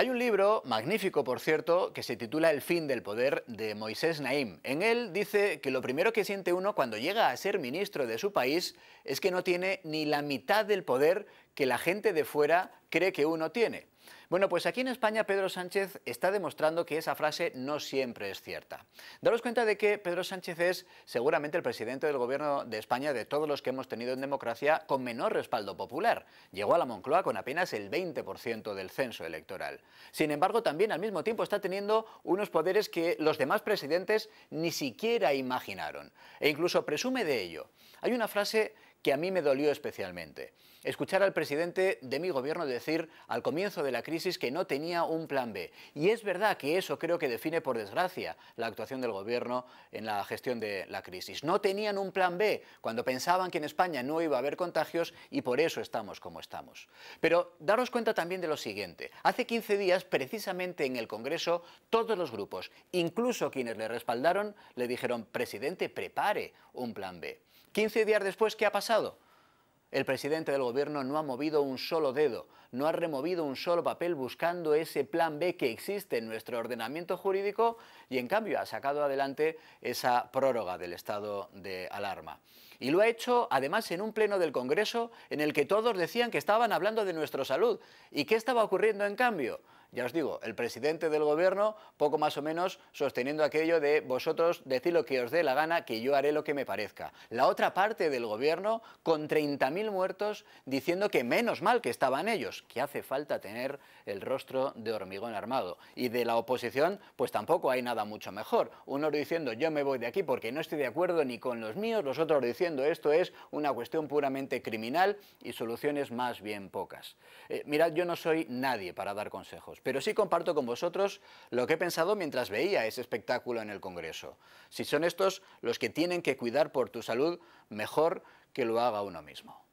Hay un libro, magnífico por cierto, que se titula El fin del poder de Moisés Naim. En él dice que lo primero que siente uno cuando llega a ser ministro de su país es que no tiene ni la mitad del poder que la gente de fuera cree que uno tiene. Bueno, pues aquí en España Pedro Sánchez está demostrando que esa frase no siempre es cierta. Daros cuenta de que Pedro Sánchez es seguramente el presidente del gobierno de España de todos los que hemos tenido en democracia con menor respaldo popular. Llegó a la Moncloa con apenas el 20% del censo electoral. Sin embargo, también al mismo tiempo está teniendo unos poderes que los demás presidentes ni siquiera imaginaron. E incluso presume de ello. Hay una frase que a mí me dolió especialmente. Escuchar al presidente de mi gobierno decir al comienzo de la crisis que no tenía un plan B. Y es verdad que eso creo que define, por desgracia, la actuación del gobierno en la gestión de la crisis. No tenían un plan B cuando pensaban que en España no iba a haber contagios y por eso estamos como estamos. Pero daros cuenta también de lo siguiente. Hace 15 días, precisamente en el Congreso, todos los grupos, incluso quienes le respaldaron, le dijeron, presidente, prepare un plan B. 15 días después, ¿qué ha pasado? El presidente del gobierno no ha movido un solo dedo, no ha removido un solo papel buscando ese plan B que existe en nuestro ordenamiento jurídico y en cambio ha sacado adelante esa prórroga del estado de alarma. Y lo ha hecho además en un pleno del Congreso en el que todos decían que estaban hablando de nuestra salud. ¿Y qué estaba ocurriendo en cambio? ya os digo, el presidente del gobierno, poco más o menos sosteniendo aquello de vosotros decir lo que os dé la gana, que yo haré lo que me parezca. La otra parte del gobierno, con 30.000 muertos, diciendo que menos mal que estaban ellos, que hace falta tener el rostro de hormigón armado. Y de la oposición, pues tampoco hay nada mucho mejor. uno diciendo yo me voy de aquí porque no estoy de acuerdo ni con los míos, los otros diciendo esto es una cuestión puramente criminal y soluciones más bien pocas. Eh, mirad, yo no soy nadie para dar consejos pero sí comparto con vosotros lo que he pensado mientras veía ese espectáculo en el Congreso. Si son estos los que tienen que cuidar por tu salud, mejor que lo haga uno mismo.